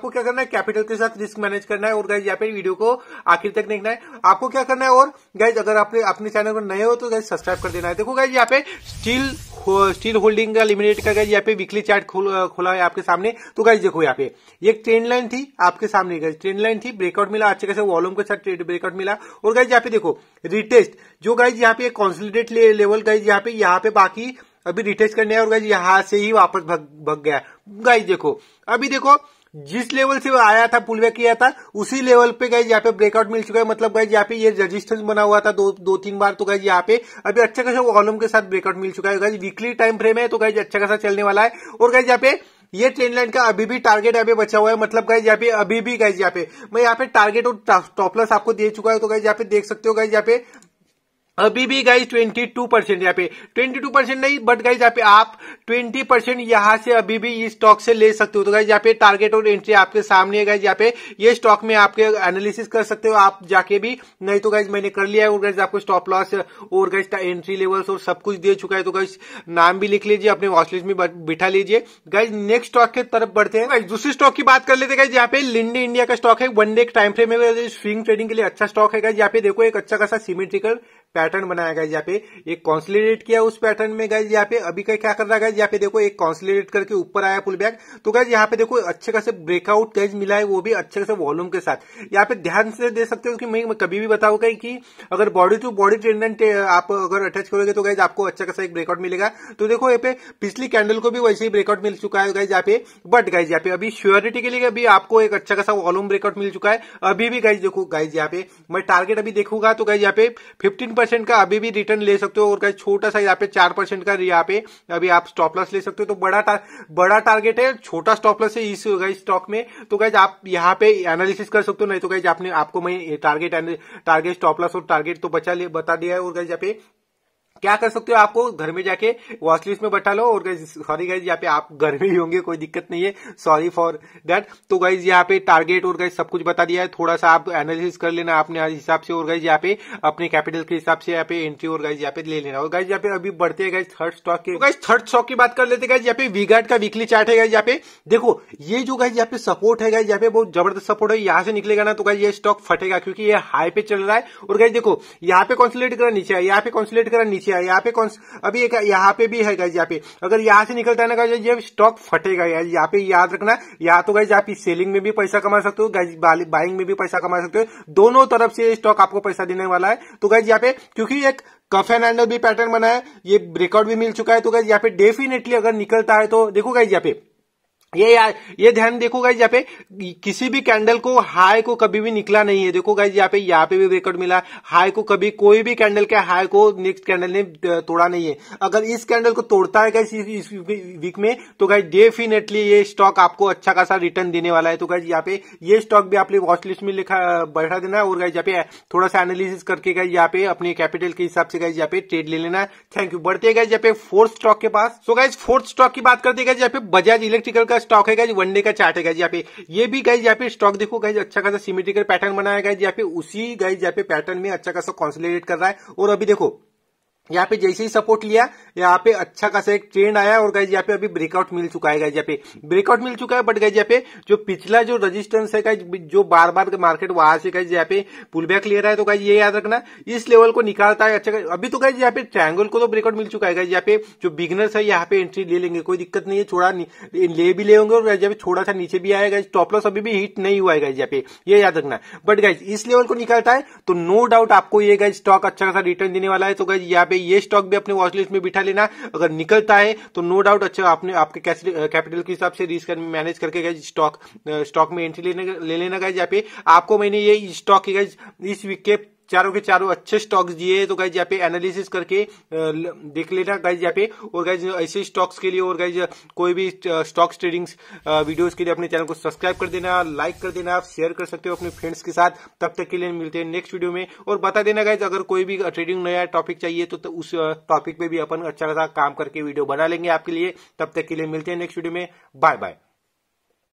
आपको क्या करना है कैपिटल के साथ रिस्क मैनेज करना है और गाइज यहाँ पे वीडियो को आखिर तक देखना है आपको क्या करना है और गाइज अगर आप अपने चैनल पर नए हो तो गाइज सब्सक्राइब कर देना है देखो गाइज यहाँ पे स्टील स्टील होल्डिंग का लिमिटेड का गाइज यहाँ पे वीकली चार्ट खोला है आपके सामने तो गाइज देखो यहाँ पे एक ट्रेंड लाइन थी आपके सामने गाइज ट्रेंड लाइन थी ब्रेकआउट मिला अच्छे खासे वॉल्यूम के साथ ब्रेकआउट मिला और गाइज यहाँ पे देखो रिटेस्ट जो गाइज यहाँ पे कॉन्सोलिडेट लेवल गाइज यहाँ पे यहाँ पे बाकी अभी रिटेस्ट करने और गाइज यहाँ से ही वापस भग, भग गया गाइज देखो अभी देखो जिस लेवल से वो आया था पुलवे किया था उसी लेवल पे गए यहाँ पे ब्रेकआउट मिल चुका है मतलब गए यहाँ पे ये रेजिस्टेंस बना हुआ था दो दो तीन बार तो गए यहाँ पे अभी अच्छा खासा वॉलम के साथ ब्रेकआउट मिल चुका है वीकली टाइम फ्रेम है तो गए अच्छा खासा चलने वाला है और गए यहाँ पे ये ट्रेन लाइन का अभी भी टारगेट यहाँ पे बचा हुआ है मतलब गए यहाँ पे अभी भी गए यहाँ पे मैं यहाँ पे टारगेट और टॉपलस आपको दे चुका है तो गए यहाँ पे देख सकते हो गए यहाँ पे अभी भी गाइज 22 परसेंट यहाँ पे 22 परसेंट नहीं बट गाइज यहाँ पे आप 20 परसेंट यहाँ से अभी भी इस स्टॉक से ले सकते हो तो गाइज यहाँ पे टारगेट और एंट्री आपके सामने है गाइज यहाँ पे ये स्टॉक में आपके एनालिसिस कर सकते हो आप जाके भी नहीं तो गाइज मैंने कर लिया है और गाइज आपको स्टॉप लॉस और गाइज एंट्री लेवल्स और सब कुछ दे चुका है तो गाइज नाम भी लिख लीजिए अपने वॉचलिस्ट में बिठा लीजिए गाइज नेक्स्ट स्टॉक के तरफ बढ़ते हैं दूसरी स्टॉक की बात कर लेते गाइज यहाँ पे लिंडे इंडिया का स्टॉक है वन डे टाइम फ्रेम है स्विंग ट्रेडिंग के लिए अच्छा स्टॉक है गाइज यहाँ पे देखो एक अच्छा खासा सीमेंट्रिकल पैटर्न बनाया गया यहाँ पे एक कॉन्सलिडेट किया उस पैटर्न में गए यहाँ पे अभी का क्या कर रहा है यहाँ पे देखो एक कॉन्सलिडेट करके ऊपर आया पुल बैक तो गए यहाँ पे देखो अच्छे खासे ब्रेकआउट गैज मिला है वो भी अच्छे खासे वॉल्यूम के साथ यहाँ पे ध्यान से दे सकते हो कि मैं कभी भी बताऊंगा कि अगर बॉडी टू बॉडी ट्रेंडेंट आप अगर अटैच करोगे तो गैज आपको अच्छा खासा एक ब्रेकआउट मिलेगा तो देखो यहाँ पे पिछली कैंडल को भी वैसे ही ब्रेकआउट मिल चुका है गाइज यहाँ पे बट गाइज यहाँ पे अभी श्योरिटी के लिए अभी आपको एक अच्छा खासा वॉल्यूम ब्रेकआउट मिल चुका है अभी भी गाइज देखो गाइज यहाँ पे मैं टारगेट अभी देखूंगा तो गाइज यहाँ पे फिफ्टीन परसेंट का अभी भी रिटर्न ले सकते हो और कहीं छोटा सा यहाँ पे चार परसेंट का यहाँ पे अभी आप स्टॉप लॉस ले सकते हो तो बड़ा टार, बड़ा टारगेट है छोटा स्टॉप लॉस है इस स्टॉक में तो गाइज आप यहाँ पे एनालिसिस कर सकते हो नहीं तो गाइज आपने आपको मैं टारगेट टारगेट स्टॉप लॉस और टारगेट तो बचा लिए बता दिया है और गाइज यहाँ पे क्या कर सकते हो आपको घर में जाके वॉशलिस्ट में बैठा लो और सॉरी गाइज यहाँ पे आप घर में ही होंगे कोई दिक्कत नहीं है सॉरी फॉर दैट तो गाइज यहाँ पे टारगेट और गाइज सब कुछ बता दिया है थोड़ा सा आप एनालिसिस कर लेना अपने हिसाब से और गाइज यहाँ पे अपने कैपिटल के हिसाब से यहाँ पे एंट्री और गाइज यहाँ पे ले लेना और गाइज यहाँ पे अभी बढ़ते हैं गाइज थर्ड स्टॉक के गाइज थर्ड स्टॉक की बात कर लेते गाइज यहाँ पे वीगार्ड का वीकली चार्ट है गाइज यहाँ पे देखो ये जो गाइज यहाँ पे सपोर्ट है गाइज यहाँ पे बहुत जबरदस्त सपोर्ट है यहाँ से निकलेगा ना तो गाइज ये स्टॉक फटेगा क्योंकि ये हाई पे चल रहा है और गाइज देखो यहाँ पे कॉन्सुलेट करा नीचे यहाँ पे कॉन्सुलेट करा नीचे किया है यहाँ पे कौन अभी एक यहाँ पे भी है गाइज यहाँ पे अगर यहाँ से निकलता है ना गाइज ये स्टॉक फटेगा यार यहाँ पे याद रखना यहाँ तो गाइज आप सेलिंग में भी पैसा कमा सकते हो गाइज बाइंग में भी पैसा कमा सकते हो दोनों तरफ से स्टॉक आपको पैसा देने वाला है तो गाइज यहाँ पे क्योंकि एक कफ एन एंडल भी पैटर्न बना है ये ब्रेकआउट भी मिल चुका है तो गाइज यहाँ पे डेफिनेटली अगर निकलता है तो देखो गाइज यहाँ पे ये यार ये ध्यान देखो गाइज यहाँ पे किसी भी कैंडल को हाई को कभी भी निकला नहीं है देखो गाइज यहाँ पे यहाँ पे भी ब्रेकआउट मिला हाई को कभी कोई भी कैंडल के हाई को नेक्स्ट कैंडल ने तोड़ा नहीं है अगर इस कैंडल को तोड़ता है इस वीक में तो गाइज डेफिनेटली ये स्टॉक आपको अच्छा खासा रिटर्न देने वाला है तो गाइज यहाँ पे ये स्टॉक भी आपने वॉच लिस्ट में लिखा बैठा देना है और गाइज यहाँ पे थोड़ा सा एनालिसिस करके गाइज यहाँ पे अपने कैपिटल के हिसाब से गाइज यहाँ पे ट्रेड ले लेना है थैंक यू बढ़ते गाइज यहाँ पे फोर्थ स्टॉक के पास सो गाइज फोर्थ स्टॉक की बात करते गाइज यहाँ पे बजाज इलेक्ट्रिकल का का स्टॉक है गाइज वनडे का चार्ट है गाइज यहाँ पे ये भी गाइज यहाँ पे स्टॉक देखो गाइज अच्छा खासा सिमेट्रिकल पैटर्न बनाया गया यहाँ पे उसी गाइज यहाँ पे पैटर्न में अच्छा खासा कॉन्सोलिडेट कर रहा है और अभी देखो यहाँ पे जैसे ही सपोर्ट लिया यहाँ पे अच्छा खासा एक ट्रेंड आया और गाइज यहाँ पे अभी ब्रेकआउट मिल चुका है गाइज यहाँ पे ब्रेकआउट मिल चुका है बट गाइज यहाँ पे जो पिछला जो रेजिस्टेंस है गाइज जो बार बार मार्केट वहां से गाइज यहाँ पे पुल बैक ले रहा है तो गाइज ये याद रखना इस लेवल को निकालता है अच्छा अभी तो गाइज यहाँ पे ट्रायंगल को तो ब्रेकआउट मिल चुका है गाइज यहाँ पे जो बिगनर्स है यहाँ पे एंट्री ले लेंगे कोई दिक्कत नहीं है थोड़ा ले भी ले होंगे और यहाँ पे थोड़ा सा नीचे भी आएगा टॉप लॉस अभी भी हिट नहीं हुआ है गाइज यहाँ पे ये याद रखना बट गाइज इस लेवल को निकालता है तो नो डाउट आपको ये गाइज स्टॉक अच्छा खासा रिटर्न देने वाला है तो गाइज यहाँ पे ये स्टॉक भी अपने वॉच लिस्ट में बिठा लेना अगर निकलता है तो नो डाउट अच्छा आपने आपके कैपिटल के हिसाब से रिस्क मैनेज करके गए स्टॉक स्टॉक में एंट्री ले लेना गए जहाँ पे आपको मैंने ये स्टॉक इस वीक के चारों के चारों अच्छे स्टॉक्स दिए तो गाइज यहाँ पे एनालिसिस करके देख लेना गाइज यहाँ पे और गाइज ऐसे स्टॉक्स के लिए और गाइज कोई भी स्टॉक्स ट्रेडिंग वीडियोस के लिए अपने चैनल को सब्सक्राइब कर देना लाइक कर देना आप शेयर कर सकते हो अपने फ्रेंड्स के साथ तब तक के लिए मिलते हैं नेक्स्ट वीडियो में और बता देना गाइज अगर कोई भी ट्रेडिंग नया टॉपिक चाहिए तो, तो उस टॉपिक पे भी अपन अच्छा खासा काम करके वीडियो बना लेंगे आपके लिए तब तक के लिए मिलते हैं नेक्स्ट वीडियो में बाय बाय